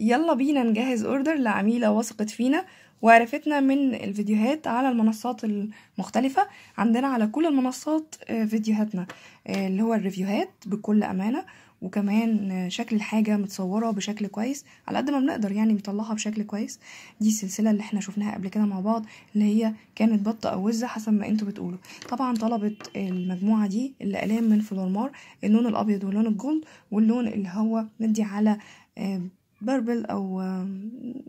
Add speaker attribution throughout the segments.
Speaker 1: يلا بينا نجهز اوردر لعميلة وثقت فينا وعرفتنا من الفيديوهات على المنصات المختلفة عندنا على كل المنصات آه، فيديوهاتنا آه، اللي هو الريفيوهات بكل أمانة وكمان آه، شكل الحاجة متصورة بشكل كويس على قد ما بنقدر يعني مطلعها بشكل كويس دي السلسلة اللي احنا شفناها قبل كده مع بعض اللي هي كانت بطة أو وزة حسب ما انتوا بتقولوا طبعا طلبت المجموعة دي الأقلام من فلورمار اللون الأبيض واللون الجولد واللون اللي هو مدي على بربل او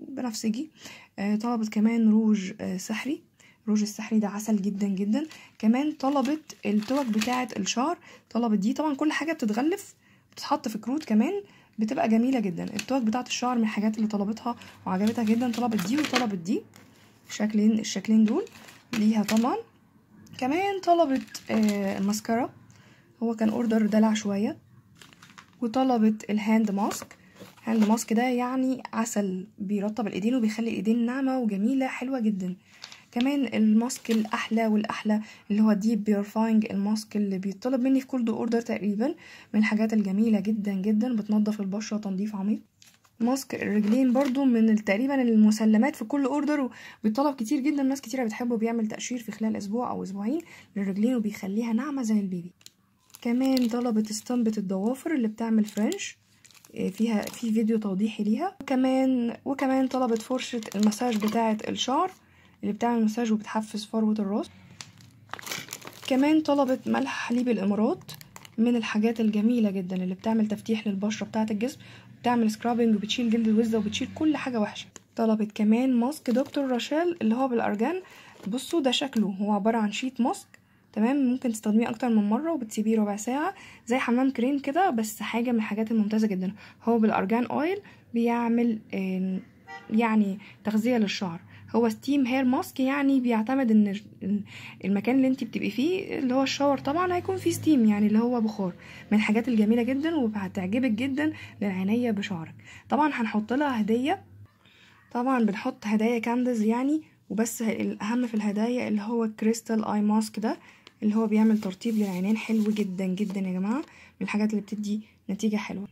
Speaker 1: بنفسجي آه، طلبت كمان روج آه، سحري روج السحري ده عسل جدا جدا كمان طلبت التوك بتاعه الشعر طلبت دي طبعا كل حاجه بتتغلف بتتحط في كروت كمان بتبقى جميله جدا التوك بتاعه الشعر من الحاجات اللي طلبتها وعجبتها جدا طلبت دي وطلبت دي شكلين الشكلين دول ليها طبعا كمان طلبت آه، الماسكارا هو كان اوردر دلع شويه وطلبت الهاند ماسك هاند ماسك ده يعني عسل بيرطب الايدين وبيخلي الايدين ناعمه وجميله حلوه جدا كمان الماسك الاحلى والاحلى اللي هو ديب بيرفاينج الماسك اللي بيطلب مني في كل دو اوردر تقريبا من الحاجات الجميله جدا جدا بتنضف البشره تنظيف عميق ماسك الرجلين برضو من تقريبا المسلمات في كل اوردر وبيطلب كتير جدا ناس كتيره بتحبه بيعمل تقشير في خلال اسبوع او اسبوعين للرجلين وبيخليها ناعمه زي البيبي كمان طلبت استنبه الضوافر اللي بتعمل فرنش فيها في فيديو توضيحي ليها وكمان وكمان طلبت فرشة المساج بتاعة الشعر اللي بتعمل مساج وبتحفز فروة الراس كمان طلبت ملح حليب الإمارات من الحاجات الجميلة جدا اللي بتعمل تفتيح للبشرة بتاعة الجسم بتعمل سكرابنج وبتشيل جلد الوزة وبتشيل كل حاجة وحشة طلبت كمان ماسك دكتور راشيل اللي هو بالأرجان بصوا ده شكله هو عبارة عن شيت ماسك تمام ممكن تستخدميه اكتر من مره وبتسيبيه ربع ساعه زي حمام كريم كده بس حاجه من الحاجات الممتازه جدا هو بالارجان اويل بيعمل يعني تغذيه للشعر هو ستيم هير ماسك يعني بيعتمد ان المكان اللي انت بتبقي فيه اللي هو الشاور طبعا هيكون فيه ستيم يعني اللي هو بخار من الحاجات الجميله جدا وهتعجبك جدا للعنايه بشعرك طبعا هنحط لها هديه طبعا بنحط هدايا كاندز يعني وبس الاهم في الهدايا اللي هو الكريستال اي ماسك ده اللي هو بيعمل ترطيب للعينين حلو جدا جدا يا جماعه من الحاجات اللي بتدي نتيجه حلوه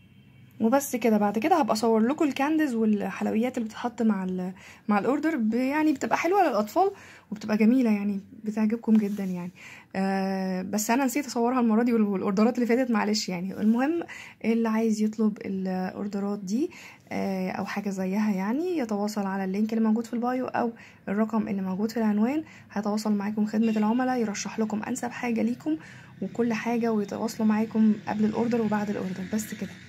Speaker 1: وبس كده بعد كده هبقى اصور لكم الكاندز والحلويات اللي بتتحط مع مع الاوردر يعني بتبقى حلوه للاطفال وبتبقى جميله يعني بتعجبكم جدا يعني آه بس انا نسيت اصورها المره دي والاوردرات اللي فاتت معلش يعني المهم اللي عايز يطلب الاوردرات دي آه او حاجه زيها يعني يتواصل على اللينك اللي موجود في البايو او الرقم اللي موجود في العنوان هيتواصل معاكم خدمه العملاء يرشح لكم انسب حاجه ليكم وكل حاجه ويتواصلوا معاكم قبل الاوردر وبعد الاوردر بس كده